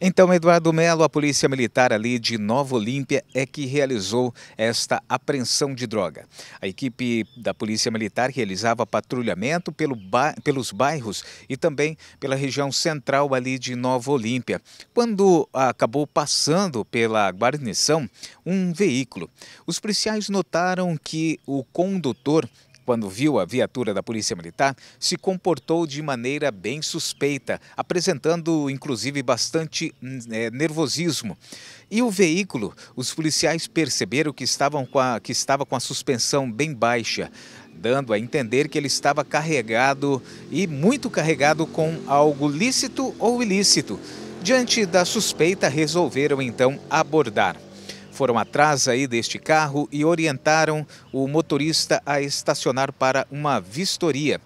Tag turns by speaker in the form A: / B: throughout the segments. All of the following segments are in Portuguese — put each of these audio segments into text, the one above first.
A: Então, Eduardo Melo, a Polícia Militar ali de Nova Olímpia é que realizou esta apreensão de droga. A equipe da Polícia Militar realizava patrulhamento pelo ba... pelos bairros e também pela região central ali de Nova Olímpia. Quando acabou passando pela guarnição, um veículo. Os policiais notaram que o condutor quando viu a viatura da Polícia Militar, se comportou de maneira bem suspeita, apresentando inclusive bastante hum, é, nervosismo. E o veículo, os policiais perceberam que, estavam com a, que estava com a suspensão bem baixa dando a entender que ele estava carregado e muito carregado com algo lícito ou ilícito. Diante da suspeita, resolveram então abordar foram atrás aí deste carro e orientaram o motorista a estacionar para uma vistoria.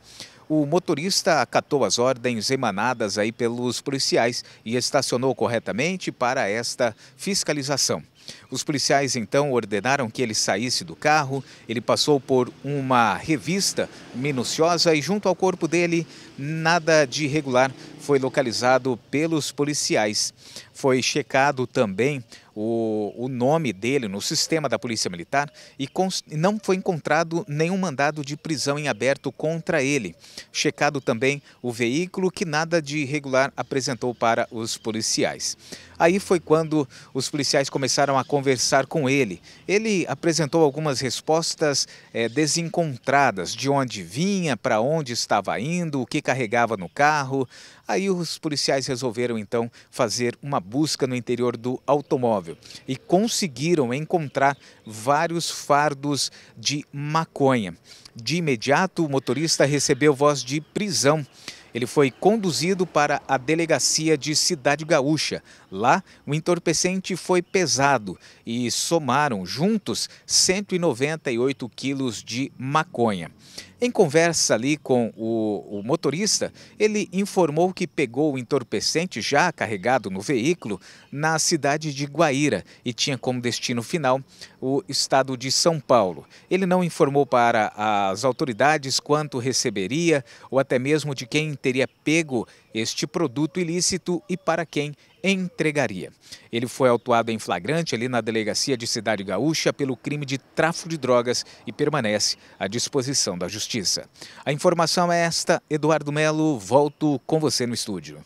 A: O motorista acatou as ordens emanadas aí pelos policiais e estacionou corretamente para esta fiscalização. Os policiais então ordenaram que ele saísse do carro. Ele passou por uma revista minuciosa e, junto ao corpo dele, nada de irregular foi localizado pelos policiais. Foi checado também o, o nome dele no sistema da Polícia Militar e não foi encontrado nenhum mandado de prisão em aberto contra ele. Checado também o veículo que nada de irregular apresentou para os policiais. Aí foi quando os policiais começaram a conversar com ele. Ele apresentou algumas respostas é, desencontradas de onde vinha, para onde estava indo, o que carregava no carro. Aí os policiais resolveram então fazer uma busca no interior do automóvel e conseguiram encontrar vários fardos de maconha. De imediato, o motorista recebeu voz de prisão. Ele foi conduzido para a delegacia de Cidade Gaúcha, Lá, o entorpecente foi pesado e somaram juntos 198 quilos de maconha. Em conversa ali com o, o, motorista, ele informou que pegou o entorpecente já carregado no veículo na cidade de Guaíra e tinha como destino final o estado de São Paulo. Ele não informou para as autoridades quanto receberia ou até mesmo de quem teria pego este produto ilícito e para quem entregaria. Ele foi autuado em flagrante ali na delegacia de Cidade Gaúcha pelo crime de tráfico de drogas e permanece à disposição da justiça. A informação é esta. Eduardo Melo, volto com você no estúdio.